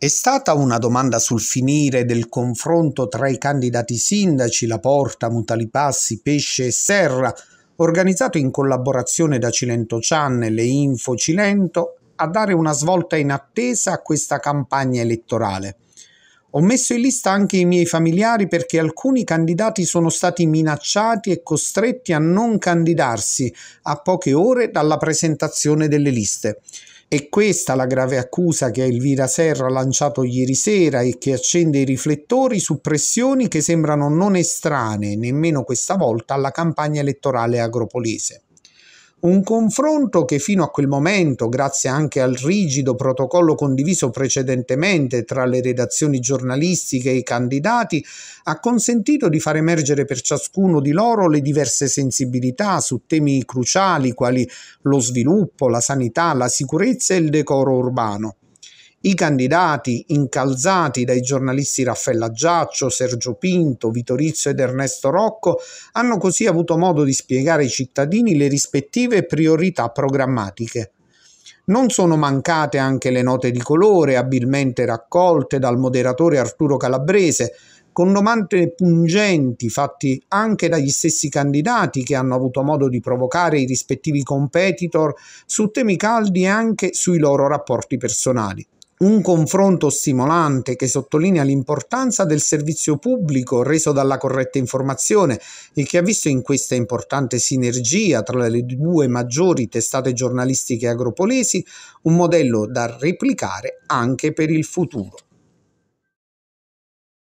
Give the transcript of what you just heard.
È stata una domanda sul finire del confronto tra i candidati sindaci La Porta, Mutali Passi, Pesce e Serra, organizzato in collaborazione da Cilento Channel e Info Cilento, a dare una svolta in attesa a questa campagna elettorale. Ho messo in lista anche i miei familiari perché alcuni candidati sono stati minacciati e costretti a non candidarsi a poche ore dalla presentazione delle liste. È questa la grave accusa che Elvira Serra ha lanciato ieri sera e che accende i riflettori su pressioni che sembrano non estranee nemmeno questa volta alla campagna elettorale agropolese. Un confronto che fino a quel momento, grazie anche al rigido protocollo condiviso precedentemente tra le redazioni giornalistiche e i candidati, ha consentito di far emergere per ciascuno di loro le diverse sensibilità su temi cruciali quali lo sviluppo, la sanità, la sicurezza e il decoro urbano. I candidati, incalzati dai giornalisti Raffaella Giaccio, Sergio Pinto, Vitorizio ed Ernesto Rocco, hanno così avuto modo di spiegare ai cittadini le rispettive priorità programmatiche. Non sono mancate anche le note di colore, abilmente raccolte dal moderatore Arturo Calabrese, con domande pungenti fatti anche dagli stessi candidati che hanno avuto modo di provocare i rispettivi competitor su temi caldi e anche sui loro rapporti personali un confronto stimolante che sottolinea l'importanza del servizio pubblico reso dalla corretta informazione, il che ha visto in questa importante sinergia tra le due maggiori testate giornalistiche agropolesi un modello da replicare anche per il futuro.